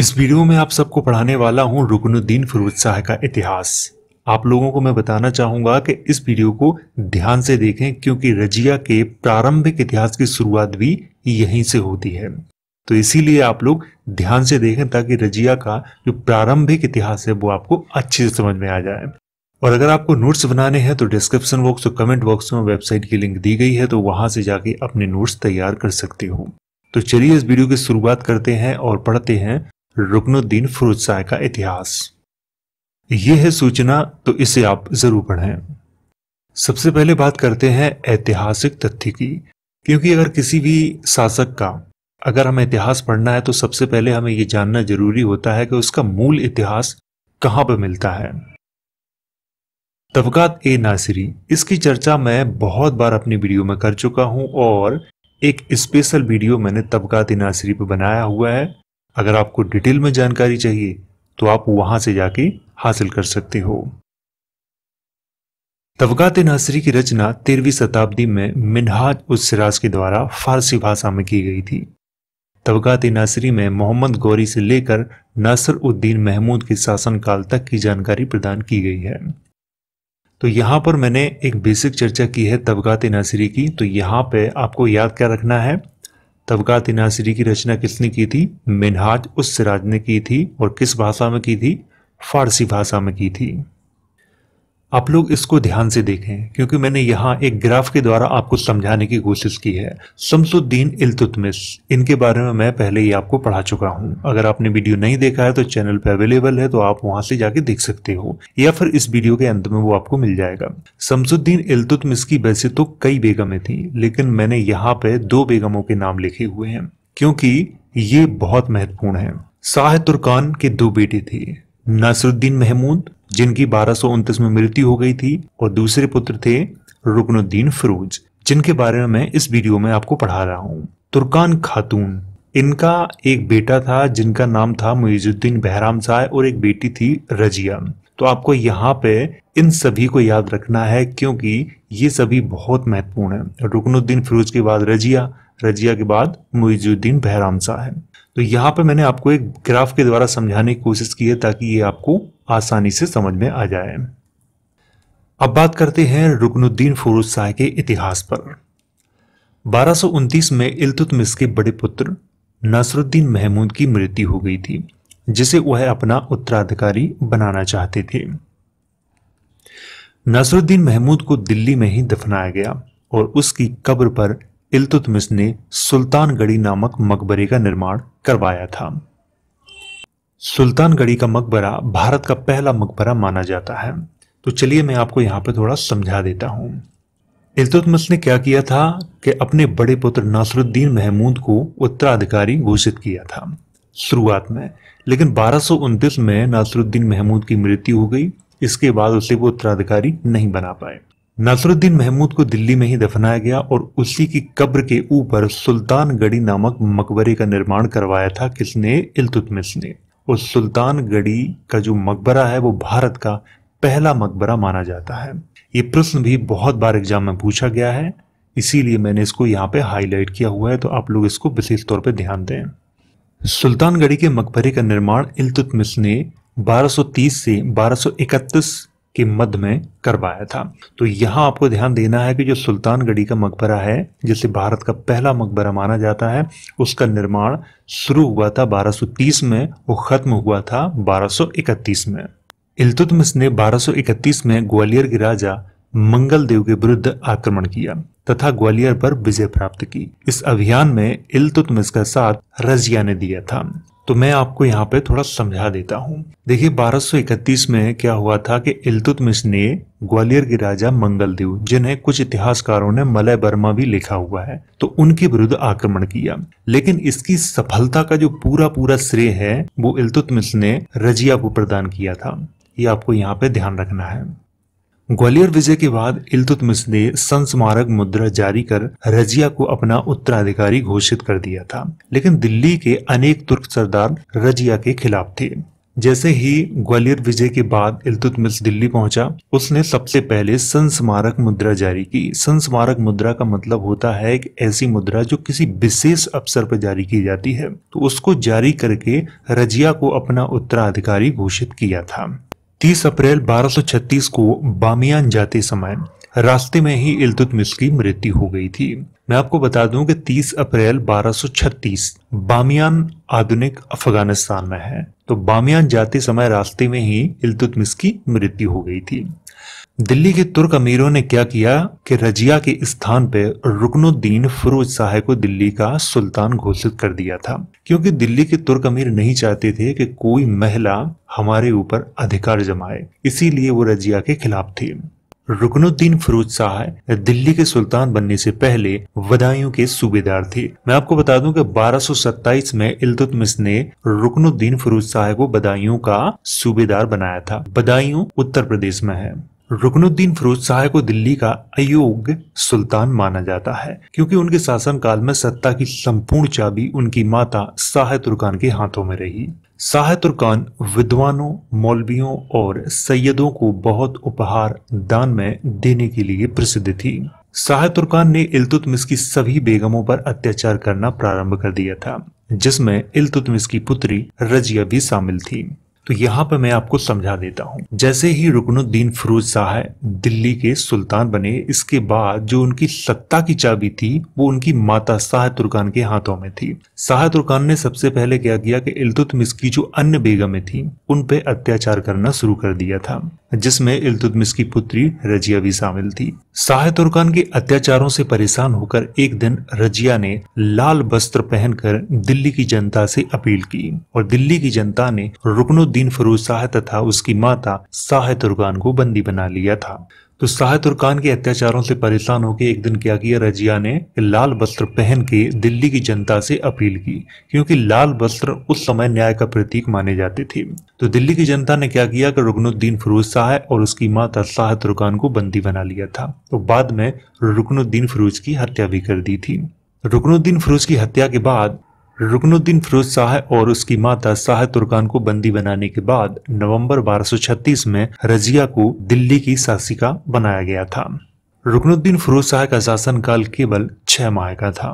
इस वीडियो में आप सबको पढ़ाने वाला हूँ रुकनुद्दीन फिरोज शाह का इतिहास आप लोगों को मैं बताना चाहूंगा कि इस वीडियो को ध्यान से देखें क्योंकि रजिया के प्रारंभिक इतिहास की शुरुआत भी यहीं से होती है तो इसीलिए आप लोग ध्यान से देखें ताकि रजिया का जो प्रारंभिक इतिहास है वो आपको अच्छे से समझ में आ जाए और अगर आपको नोट्स बनाने हैं तो डिस्क्रिप्शन बॉक्स और कमेंट बॉक्स में वेबसाइट की लिंक दी गई है तो वहां से जाके अपने नोट्स तैयार कर सकते हो तो चलिए इस वीडियो की शुरुआत करते हैं और पढ़ते हैं रुकनुद्दीन फरूज साय का इतिहास ये है सूचना तो इसे आप जरूर पढ़ें सबसे पहले बात करते हैं ऐतिहासिक तथ्य की क्योंकि अगर किसी भी शासक का अगर हमें इतिहास पढ़ना है तो सबसे पहले हमें ये जानना जरूरी होता है कि उसका मूल इतिहास कहां पर मिलता है तबकात ए नासिरी इसकी चर्चा मैं बहुत बार अपनी वीडियो में कर चुका हूं और एक स्पेशल वीडियो मैंने तबकात ए नासिरी पर बनाया हुआ है अगर आपको डिटेल में जानकारी चाहिए तो आप वहां से जाके हासिल कर सकते हो तबकात नासरी की रचना तेरहवीं शताब्दी में मिनहाज उस सिराज के द्वारा फारसी भाषा में की गई थी तबकात नासरी में मोहम्मद गौरी से लेकर नासर उद्दीन महमूद के शासनकाल तक की जानकारी प्रदान की गई है तो यहाँ पर मैंने एक बेसिक चर्चा की है तबकात नासरी की तो यहाँ पे आपको याद क्या रखना है तबकात नासिरी की रचना किसने की थी मिनहाज उस सिराज ने की थी और किस भाषा में की थी फारसी भाषा में की थी आप लोग इसको ध्यान से देखें क्योंकि मैंने यहाँ एक ग्राफ के द्वारा आपको समझाने की कोशिश की है शमसुद्दीन इल्तुतमिस इनके बारे में मैं पहले ही आपको पढ़ा चुका हूँ अगर आपने वीडियो नहीं देखा है तो चैनल पे अवेलेबल है तो आप वहां से जाके देख सकते हो या फिर इस वीडियो के अंत में वो आपको मिल जाएगा शमसुद्दीन इल्तुतमिस की वैसे तो कई बेगमें थी लेकिन मैंने यहाँ पे दो बेगमों के नाम लिखे हुए हैं क्योंकि ये बहुत महत्वपूर्ण है शाह तुर्कान के दो बेटे थे नासरुद्दीन महमूद जिनकी बारह में मृत्यु हो गई थी और दूसरे पुत्र थे रुकनुद्दीन फिरोज जिनके बारे में मैं इस वीडियो में आपको पढ़ा रहा हूँ तुर्कान खातून इनका एक बेटा था जिनका नाम था मुइजुद्दीन बहराम साय और एक बेटी थी रजिया तो आपको यहाँ पे इन सभी को याद रखना है क्योंकि ये सभी बहुत महत्वपूर्ण है रुकनुद्दीन फिरोज के बाद रजिया रजिया के बाद मुइजुद्दीन बहराम साहब तो यहाँ पर मैंने आपको एक ग्राफ के द्वारा समझाने की कोशिश की है ताकि ये आपको आसानी से समझ में आ जाए अब बात करते हैं रुकनुद्दीन फरोज शाह के इतिहास पर बारह में इल्तुतमिश के बड़े पुत्र नसरुद्दीन महमूद की मृत्यु हो गई थी जिसे वह अपना उत्तराधिकारी बनाना चाहते थे नसरुद्दीन महमूद को दिल्ली में ही दफनाया गया और उसकी कब्र पर इल्तुतमिश ने सुल्तानगढ़ी नामक मकबरे का निर्माण करवाया था सुल्तानगढ़ी का मकबरा भारत का पहला मकबरा माना जाता है तो चलिए मैं आपको यहाँ पर थोड़ा समझा देता हूँ इल्तुतमिश ने क्या किया था कि अपने बड़े पुत्र नासरुद्दीन महमूद को उत्तराधिकारी घोषित किया था शुरुआत में लेकिन बारह में नासरुद्दीन महमूद की मृत्यु हो गई इसके बाद उसे वो उत्तराधिकारी नहीं बना पाए नसरुद्दीन महमूद को दिल्ली में ही दफनाया गया और उसी की कब्र के ऊपर सुल्तान गढ़ी नामक मकबरे का निर्माण करवाया था किसने इल्तुतमिश ने सुल्तान गढ़ी का जो मकबरा है वो भारत का पहला मकबरा माना जाता है ये प्रश्न भी बहुत बार एग्जाम में पूछा गया है इसीलिए मैंने इसको यहाँ पे हाईलाइट किया हुआ है तो आप लोग इसको विशेष तौर पर ध्यान दें सुल्तानगढ़ी के मकबरे का निर्माण इलतुतमिस ने 1230 से 1231 के मध्य में करवाया था तो यहाँ आपको ध्यान देना है कि जो सुल्तानगढ़ी का मकबरा है जिसे भारत का पहला मकबरा माना जाता है उसका निर्माण शुरू हुआ था 1230 में वो ख़त्म हुआ था 1231 में इलतुतमिस ने 1231 में ग्वालियर के राजा मंगलदेव के विरुद्ध आक्रमण किया तथा ग्वालियर पर विजय प्राप्त की इस अभियान में इलतुतमिस का साथ रजिया ने दिया था तो मैं आपको यहाँ पे थोड़ा समझा देता हूँ देखिए 1231 में क्या हुआ था कि इल्तुतमिश ने ग्वालियर के राजा मंगलदेव जिन्हें कुछ इतिहासकारों ने मलय वर्मा भी लिखा हुआ है तो उनके विरुद्ध आक्रमण किया लेकिन इसकी सफलता का जो पूरा पूरा श्रेय है वो इल्तुतमिश ने रजिया को प्रदान किया था ये आपको यहाँ पे ध्यान रखना है ग्वालियर विजय के बाद इलतुतमिस ने संस्मारक मुद्रा जारी कर रजिया को अपना उत्तराधिकारी घोषित कर दिया था लेकिन दिल्ली के अनेक तुर्क सरदार रजिया के खिलाफ थे जैसे ही ग्वालियर विजय के बाद इलतुतमिस दिल्ली पहुंचा उसने सबसे पहले संस्मारक मुद्रा जारी की संस्मारक मुद्रा का मतलब होता है एक ऐसी मुद्रा जो किसी विशेष अवसर पर जारी की जाती है तो उसको जारी करके रजिया को अपना उत्तराधिकारी घोषित किया था 30 अप्रैल 1236 को बामियान जाते समय रास्ते में ही इलतुतमिश की मृत्यु हो गई थी मैं आपको बता दूं कि 30 अप्रैल 1236 बामियान आधुनिक अफगानिस्तान में है तो बामियान जाते समय रास्ते में ही इलतुतमिश की मृत्यु हो गई थी दिल्ली के तुर्क अमीरों ने क्या किया कि रजिया के स्थान पर रुकनुद्दीन फरोज शाह को दिल्ली का सुल्तान घोषित कर दिया था क्योंकि दिल्ली के तुर्क अमीर नहीं चाहते थे कि कोई महिला हमारे ऊपर अधिकार जमाए इसीलिए वो रजिया के खिलाफ थे रुकनुद्दीन फरोज शाह दिल्ली के सुल्तान बनने से पहले वदायूं के सूबेदार थे मैं आपको बता दूं कि 1227 में मिस ने रुकनुद्दीन फरोज शाह को बदायूं का सूबेदार बनाया था बदायूं उत्तर प्रदेश में है रुकनुद्दीन फिरोज शाह को दिल्ली का अयोग्य सुल्तान माना जाता है क्योंकि उनके शासनकाल में सत्ता की संपूर्ण चाबी उनकी माता शाह तुर्कान के हाथों में रही शाह तुर्कान विद्वानों मौलवियों और सैयदों को बहुत उपहार दान में देने के लिए प्रसिद्ध थी शाह तुर्कान ने इल्तुतमिश की सभी बेगमों पर अत्याचार करना प्रारंभ कर दिया था जिसमें इल्तुतमिश की पुत्री रजिया भी शामिल थी तो यहाँ पर मैं आपको समझा देता हूँ जैसे ही रुकनुद्दीन फिरोज शाह दिल्ली के सुल्तान बने इसके बाद जो उनकी सत्ता की चाबी थी वो उनकी माता शाह तुर्कान के हाथों में थी शाह तुर्कान ने सबसे पहले क्या किया कि इल्तुतमिस की जो अन्य बेगमें थी उन पे अत्याचार करना शुरू कर दिया था जिसमें इल्तुतमिस की पुत्री रजिया भी शामिल थी शाहे तुर्कान के अत्याचारों से परेशान होकर एक दिन रजिया ने लाल वस्त्र पहनकर दिल्ली की जनता से अपील की और दिल्ली की जनता ने रुकनुद्दीन फरोज शाह तथा उसकी माता साहे तुर्कान को बंदी बना लिया था तो शाह तुर्कान के अत्याचारों से परेशान होकर एक दिन क्या किया रजिया ने लाल वस्त्र पहन के दिल्ली की जनता से अपील की क्योंकि लाल वस्त्र उस समय न्याय का प्रतीक माने जाते थे तो दिल्ली की जनता ने क्या किया कि रुकनुद्दीन फिरोज शाह और उसकी माता शाह तुर्कान को बंदी बना लिया था तो बाद में रुकनुद्दीन फिरोज की हत्या भी कर दी थी रुकनुद्दीन फिरोज की हत्या के बाद रुकनुद्दीन फिरोज शाह और उसकी माता शाह तुर्कान को बंदी बनाने के बाद नवंबर 1236 में रजिया को दिल्ली की शासिका बनाया गया था रुकनुद्दीन फिरोज शाह का शासनकाल केवल छह माह का था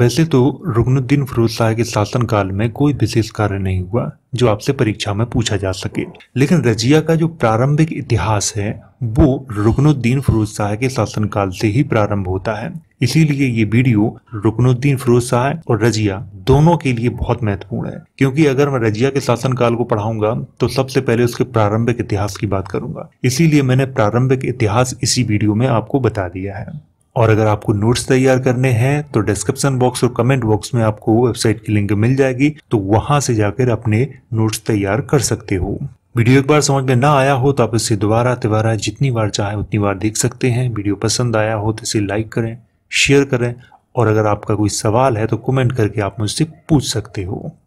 वैसे तो रुकनुद्दीन फिरोज शाह के शासनकाल में कोई विशेष कार्य नहीं हुआ जो आपसे परीक्षा में पूछा जा सके लेकिन रजिया का जो प्रारंभिक इतिहास है वो रुकनुद्दीन फिरोज शाह के शासनकाल से ही प्रारंभ होता है इसीलिए ये वीडियो रुकनुद्दीन फिरोज शाह और रजिया दोनों के लिए बहुत महत्वपूर्ण है क्योंकि अगर मैं रजिया के शासनकाल को पढ़ाऊंगा तो सबसे पहले उसके प्रारंभिक इतिहास की बात करूंगा इसीलिए मैंने प्रारंभिक इतिहास इसी वीडियो में आपको बता दिया है और अगर आपको नोट्स तैयार करने हैं तो डिस्क्रिप्शन बॉक्स और कमेंट बॉक्स में आपको वेबसाइट की लिंक मिल जाएगी तो वहां से जाकर अपने नोट्स तैयार कर सकते हो वीडियो एक बार समझ में ना आया हो तो आप इसे दोबारा तिबारा जितनी बार चाहे उतनी बार देख सकते हैं वीडियो पसंद आया हो तो इसे लाइक करें शेयर करें और अगर आपका कोई सवाल है तो कमेंट करके आप मुझसे पूछ सकते हो